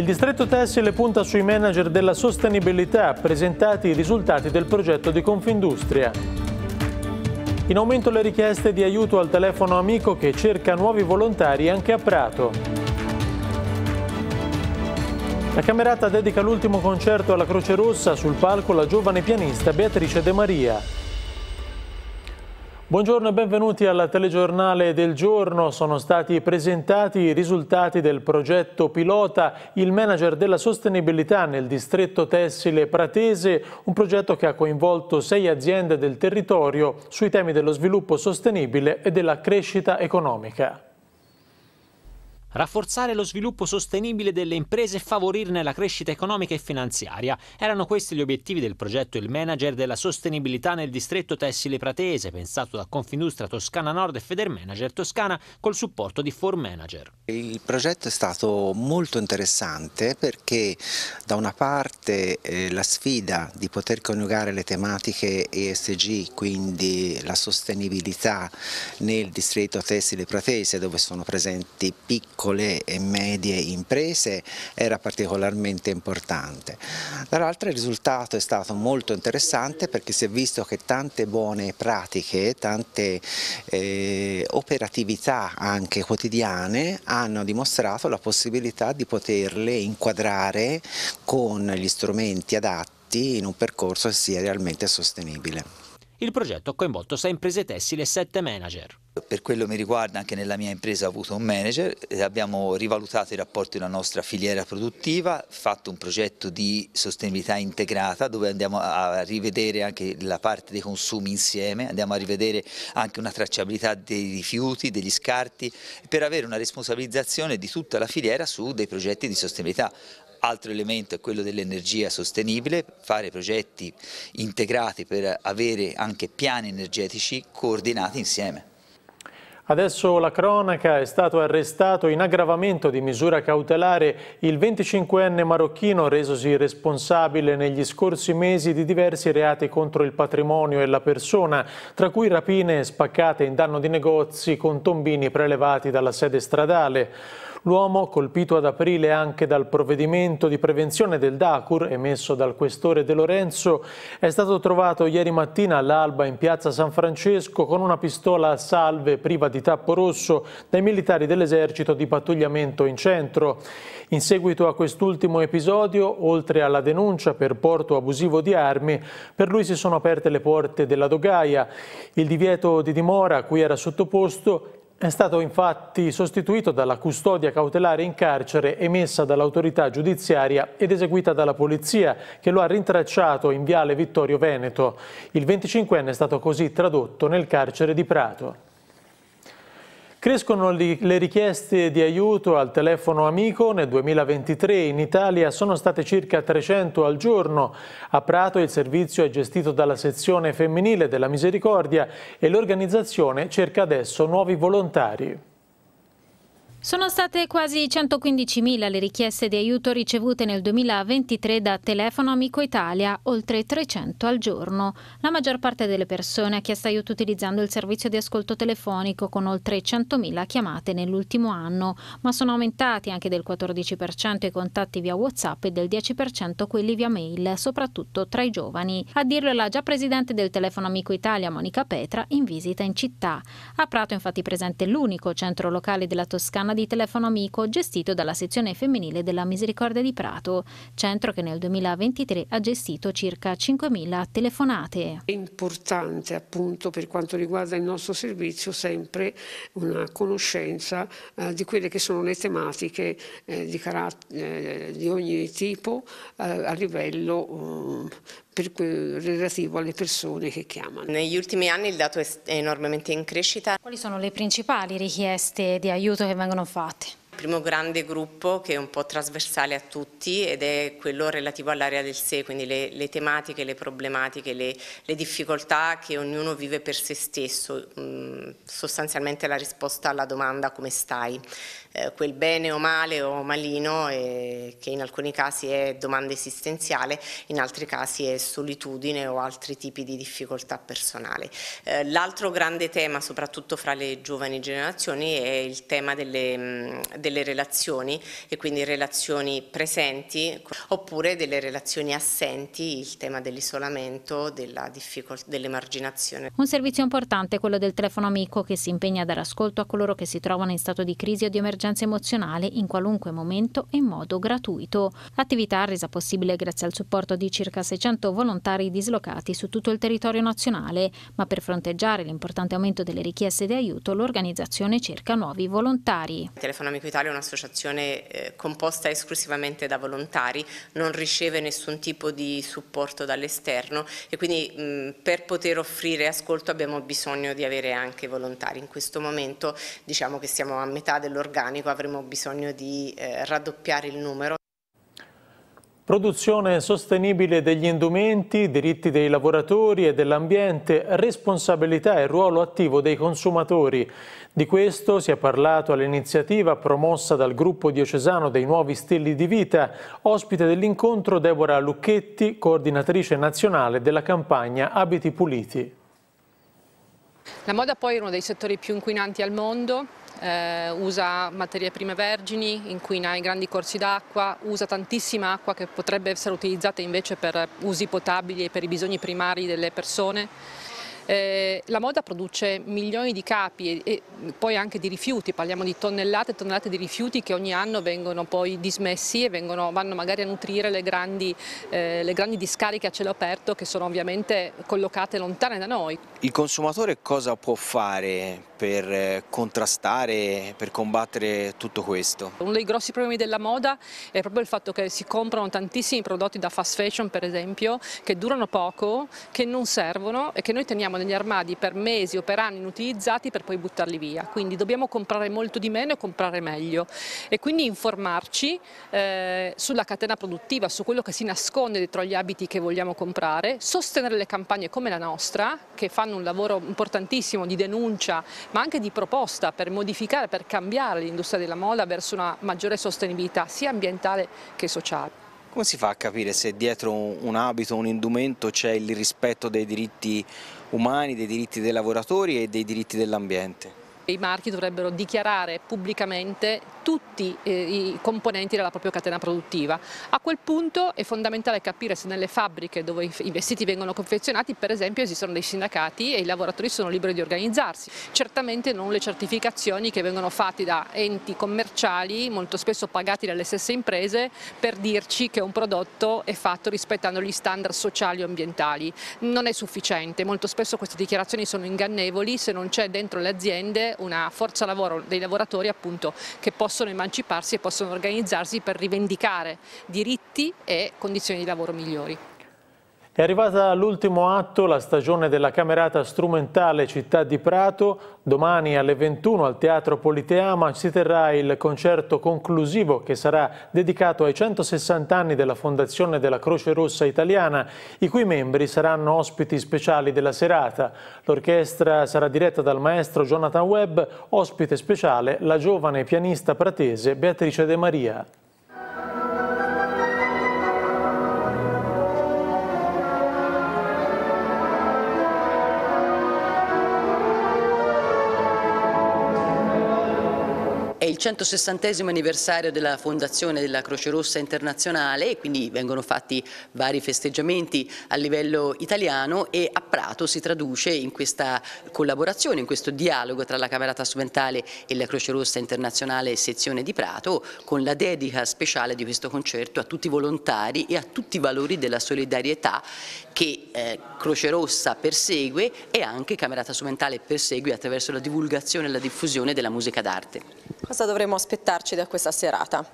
Il distretto tessile punta sui manager della sostenibilità, presentati i risultati del progetto di Confindustria. In aumento le richieste di aiuto al telefono amico che cerca nuovi volontari anche a Prato. La Camerata dedica l'ultimo concerto alla Croce Rossa sul palco la giovane pianista Beatrice De Maria. Buongiorno e benvenuti alla telegiornale del giorno. Sono stati presentati i risultati del progetto pilota Il manager della sostenibilità nel distretto tessile pratese, un progetto che ha coinvolto sei aziende del territorio sui temi dello sviluppo sostenibile e della crescita economica. Rafforzare lo sviluppo sostenibile delle imprese e favorirne la crescita economica e finanziaria erano questi gli obiettivi del progetto Il Manager della sostenibilità nel distretto tessile pratese, pensato da Confindustria Toscana Nord e Federmanager Toscana col supporto di Form Manager. Il progetto è stato molto interessante perché da una parte eh, la sfida di poter coniugare le tematiche ESG, quindi la sostenibilità nel distretto tessile pratese dove sono presenti piccoli piccole e medie imprese era particolarmente importante. Dall'altro il risultato è stato molto interessante perché si è visto che tante buone pratiche, tante eh, operatività anche quotidiane hanno dimostrato la possibilità di poterle inquadrare con gli strumenti adatti in un percorso che sia realmente sostenibile. Il progetto ha coinvolto sei imprese tessili e sette manager per quello mi riguarda anche nella mia impresa ho avuto un manager, abbiamo rivalutato i rapporti della nostra filiera produttiva, fatto un progetto di sostenibilità integrata dove andiamo a rivedere anche la parte dei consumi insieme, andiamo a rivedere anche una tracciabilità dei rifiuti, degli scarti, per avere una responsabilizzazione di tutta la filiera su dei progetti di sostenibilità. Altro elemento è quello dell'energia sostenibile, fare progetti integrati per avere anche piani energetici coordinati insieme. Adesso la cronaca è stato arrestato in aggravamento di misura cautelare il 25enne marocchino resosi responsabile negli scorsi mesi di diversi reati contro il patrimonio e la persona, tra cui rapine spaccate in danno di negozi con tombini prelevati dalla sede stradale. L'uomo, colpito ad aprile anche dal provvedimento di prevenzione del DACUR emesso dal questore De Lorenzo, è stato trovato ieri mattina all'alba in piazza San Francesco con una pistola a salve priva di di Tappo Rosso dai militari dell'esercito di pattugliamento in centro. In seguito a quest'ultimo episodio, oltre alla denuncia per porto abusivo di armi, per lui si sono aperte le porte della dogaia. Il divieto di dimora a cui era sottoposto è stato infatti sostituito dalla custodia cautelare in carcere emessa dall'autorità giudiziaria ed eseguita dalla polizia, che lo ha rintracciato in viale Vittorio Veneto. Il 25enne è stato così tradotto nel carcere di Prato. Crescono le richieste di aiuto al telefono amico. Nel 2023 in Italia sono state circa 300 al giorno. A Prato il servizio è gestito dalla sezione femminile della Misericordia e l'organizzazione cerca adesso nuovi volontari. Sono state quasi 115.000 le richieste di aiuto ricevute nel 2023 da Telefono Amico Italia, oltre 300 al giorno. La maggior parte delle persone ha chiesto aiuto utilizzando il servizio di ascolto telefonico con oltre 100.000 chiamate nell'ultimo anno, ma sono aumentati anche del 14% i contatti via WhatsApp e del 10% quelli via mail, soprattutto tra i giovani. A dirlo è la già presidente del Telefono Amico Italia, Monica Petra, in visita in città. A Prato è infatti presente l'unico centro locale della Toscana zona di telefono amico gestito dalla sezione femminile della Misericordia di Prato, centro che nel 2023 ha gestito circa 5.000 telefonate. È importante appunto per quanto riguarda il nostro servizio sempre una conoscenza eh, di quelle che sono le tematiche eh, di, eh, di, ogni tipo eh, a livello mm, per, relativo alle persone che chiamano. Negli ultimi anni il dato è enormemente in crescita. Quali sono le principali richieste di aiuto che vengono fatte? primo grande gruppo che è un po' trasversale a tutti ed è quello relativo all'area del sé, quindi le, le tematiche, le problematiche, le, le, difficoltà che ognuno vive per se stesso, mh, mm, sostanzialmente la risposta alla domanda come stai, eh, quel bene o male o malino eh, che in alcuni casi è domanda esistenziale, in altri casi è solitudine o altri tipi di difficoltà personali. Eh, L'altro grande tema, soprattutto fra le giovani generazioni, è il tema delle, delle mm, delle relazioni e quindi relazioni presenti oppure delle relazioni assenti, il tema dell'isolamento, dell'emarginazione. Dell un servizio importante è quello del telefono amico che si impegna a dare ascolto a coloro che si trovano in stato di crisi o di emergenza emozionale in qualunque momento e in modo gratuito. L'attività resa possibile grazie al supporto di circa 600 volontari dislocati su tutto il territorio nazionale, ma per fronteggiare l'importante aumento delle richieste di aiuto l'organizzazione cerca nuovi volontari. Il telefono amico Italia è un'associazione eh, composta esclusivamente da volontari, non riceve nessun tipo di supporto dall'esterno e quindi mh, per poter offrire ascolto abbiamo bisogno di avere anche volontari. In questo momento diciamo che siamo a metà dell'organico, avremo bisogno di eh, raddoppiare il numero. Produzione sostenibile degli indumenti, diritti dei lavoratori e dell'ambiente, responsabilità e ruolo attivo dei consumatori. Di questo si è parlato all'iniziativa promossa dal gruppo diocesano dei nuovi stili di vita, ospite dell'incontro Deborah Lucchetti, coordinatrice nazionale della campagna Abiti Puliti. La moda poi è uno dei settori più inquinanti al mondo, eh, usa materie prime vergini, inquina i grandi corsi d'acqua, usa tantissima acqua che potrebbe essere utilizzata invece per usi potabili e per i bisogni primari delle persone. Eh, la moda produce milioni di capi e, e, poi anche di rifiuti, parliamo di tonnellate e tonnellate di rifiuti che ogni anno vengono poi dismessi e vengono, vanno magari a nutrire le grandi, eh, le grandi discariche a cielo aperto che sono ovviamente collocate lontane da noi. Il consumatore cosa può fare per eh, contrastare, per combattere tutto questo? Uno dei grossi problemi della moda è proprio il fatto che si comprano tantissimi prodotti da fast fashion per esempio, che durano poco, che non servono e che noi teniamo negli armadi per mesi o per anni inutilizzati per poi buttarli via. Quindi dobbiamo comprare molto di meno e comprare meglio e quindi informarci eh, sulla catena produttiva, su quello che si nasconde dietro gli abiti che vogliamo comprare, sostenere le campagne come la nostra che fanno un lavoro importantissimo di denuncia ma anche di proposta per modificare, per cambiare l'industria della moda verso una maggiore sostenibilità sia ambientale che sociale. Come si fa a capire se dietro un abito, un indumento c'è il rispetto dei diritti umani, dei diritti dei lavoratori e dei diritti dell'ambiente. I marchi dovrebbero dichiarare pubblicamente tutti eh, i componenti della propria catena produttiva. A quel punto è fondamentale capire se nelle fabbriche dove i vestiti vengono confezionati, per esempio, esistono dei sindacati e i lavoratori sono liberi di organizzarsi. Certamente non le certificazioni che vengono fatte da enti commerciali, molto spesso pagati dalle stesse imprese, per dirci che un prodotto è fatto rispettando gli standard sociali o ambientali. Non è sufficiente, molto spesso queste dichiarazioni sono ingannevoli se non c'è dentro le aziende una forza lavoro dei lavoratori appunto che possono emanciparsi e possono organizzarsi per rivendicare diritti e condizioni di lavoro migliori. È arrivata l'ultimo atto la stagione della camerata strumentale Città di Prato. Domani alle 21 al Teatro Politeama si terrà il concerto conclusivo che sarà dedicato ai 160 anni della fondazione della Croce Rossa Italiana, i cui membri saranno ospiti speciali della serata. L'orchestra sarà diretta dal maestro Jonathan Webb, ospite speciale la giovane pianista pratese Beatrice De Maria. 160 anniversario della fondazione della Croce Rossa Internazionale e quindi vengono fatti vari festeggiamenti a livello italiano e a Prato si traduce in questa collaborazione, in questo dialogo tra la Camerata Strumentale e la Croce Rossa Internazionale sezione di Prato con la dedica speciale di questo concerto a tutti i volontari e a tutti i valori della solidarietà che eh, Croce Rossa persegue e anche Camerata Sumentale persegue attraverso la divulgazione e la diffusione della musica d'arte. Cosa dovremmo aspettarci da questa serata?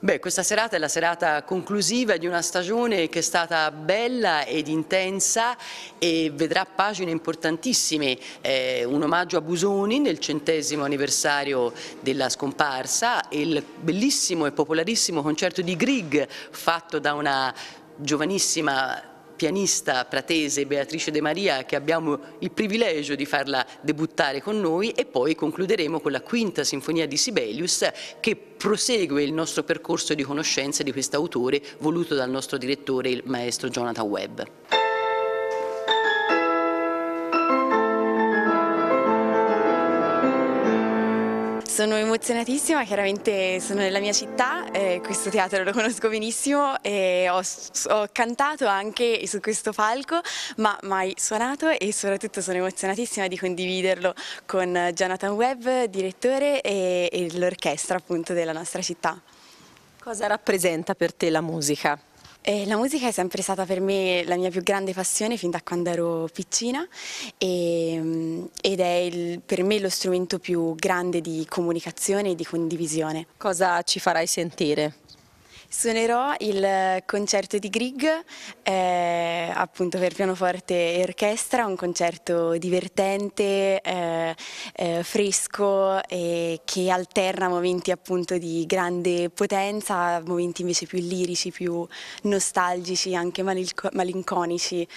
Beh, questa serata è la serata conclusiva di una stagione che è stata bella ed intensa e vedrà pagine importantissime, eh, un omaggio a Busoni nel centesimo anniversario della scomparsa, il bellissimo e popolarissimo concerto di Grieg fatto da una giovanissima pianista pratese Beatrice De Maria che abbiamo il privilegio di farla debuttare con noi e poi concluderemo con la quinta sinfonia di Sibelius che prosegue il nostro percorso di conoscenza di quest'autore voluto dal nostro direttore il maestro Jonathan Webb. Sono emozionatissima, chiaramente sono nella mia città, eh, questo teatro lo conosco benissimo e ho, ho, cantato anche su questo palco, ma mai suonato e soprattutto sono emozionatissima di condividerlo con Jonathan Webb, direttore e, e l'orchestra appunto della nostra città. Cosa rappresenta per te la musica? Eh, la musica è sempre stata per me la mia più grande passione fin da quando ero piccina e, mm, ed è il, per me lo strumento più grande di comunicazione e di condivisione. Cosa ci farai sentire? Suonerò il concerto di Grieg, eh, appunto per pianoforte e orchestra, un concerto divertente, eh, eh, fresco e che alterna momenti appunto di grande potenza, momenti invece più lirici, più nostalgici, anche malinconici.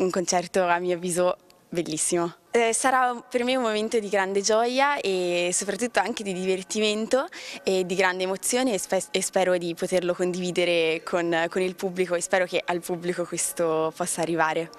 un concerto a mio avviso bellissimo. Eh, sarà per me un momento di grande gioia e soprattutto anche di divertimento e di grande emozione e, spe e spero di poterlo condividere con, con il pubblico e spero che al pubblico questo possa arrivare.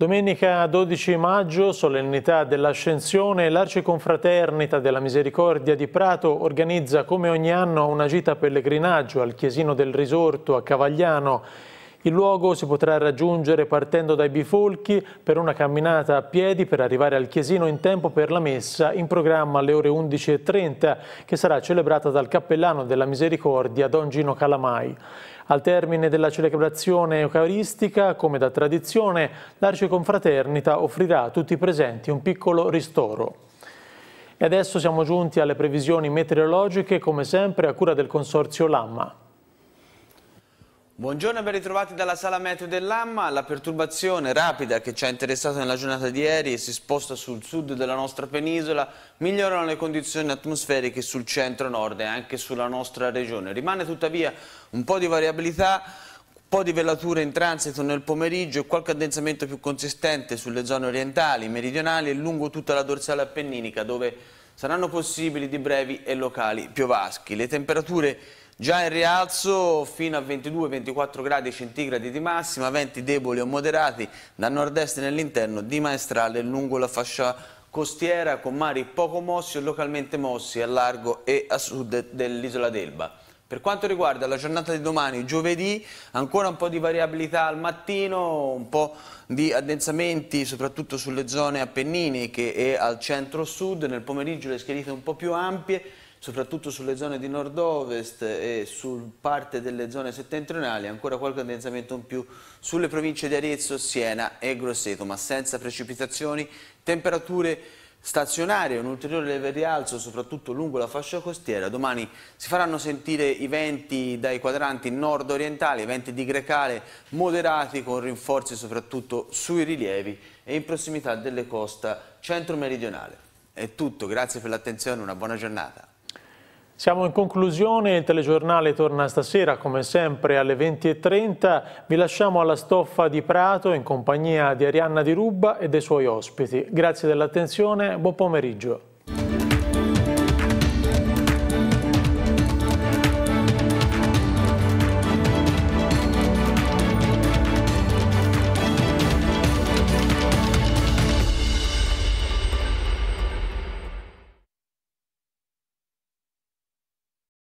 Domenica 12 maggio, solennità dell'Ascensione, l'Arciconfraternita della Misericordia di Prato organizza come ogni anno una gita pellegrinaggio al Chiesino del Risorto a Cavagliano il luogo si potrà raggiungere partendo dai bifolchi per una camminata a piedi per arrivare al chiesino in tempo per la messa in programma alle ore 11.30 che sarà celebrata dal cappellano della misericordia Don Gino Calamai. Al termine della celebrazione eucaristica, come da tradizione, l'Arciconfraternita offrirà a tutti i presenti un piccolo ristoro. E adesso siamo giunti alle previsioni meteorologiche, come sempre a cura del Consorzio Lamma. Buongiorno e ben ritrovati dalla sala meteo dell'Amma. La perturbazione rapida che ci ha interessato nella giornata di ieri e si sposta sul sud della nostra penisola migliorano le condizioni atmosferiche sul centro-nord e anche sulla nostra regione. Rimane tuttavia un po' di variabilità un po' di velature in transito nel pomeriggio e qualche addensamento più consistente sulle zone orientali, meridionali e lungo tutta la dorsale appenninica dove saranno possibili di brevi e locali piovaschi. Le temperature Già in rialzo fino a 22-24 gradi centigradi di massima, venti deboli o moderati da nord-est nell'interno di maestrale lungo la fascia costiera con mari poco mossi o localmente mossi a largo e a sud dell'isola d'Elba. Per quanto riguarda la giornata di domani, giovedì, ancora un po' di variabilità al mattino, un po' di addensamenti soprattutto sulle zone appenniniche e al centro-sud, nel pomeriggio le schierite un po' più ampie, soprattutto sulle zone di nord-ovest e su parte delle zone settentrionali, ancora qualche addensamento in più sulle province di Arezzo, Siena e Grosseto, ma senza precipitazioni, temperature stazionarie, un ulteriore leve rialzo soprattutto lungo la fascia costiera. Domani si faranno sentire i venti dai quadranti nord-orientali, venti di grecale moderati con rinforzi soprattutto sui rilievi e in prossimità delle costa centro-meridionale. È tutto, grazie per l'attenzione, una buona giornata. Siamo in conclusione, il telegiornale torna stasera come sempre alle 20.30. Vi lasciamo alla stoffa di Prato in compagnia di Arianna Di Rubba e dei suoi ospiti. Grazie dell'attenzione, buon pomeriggio.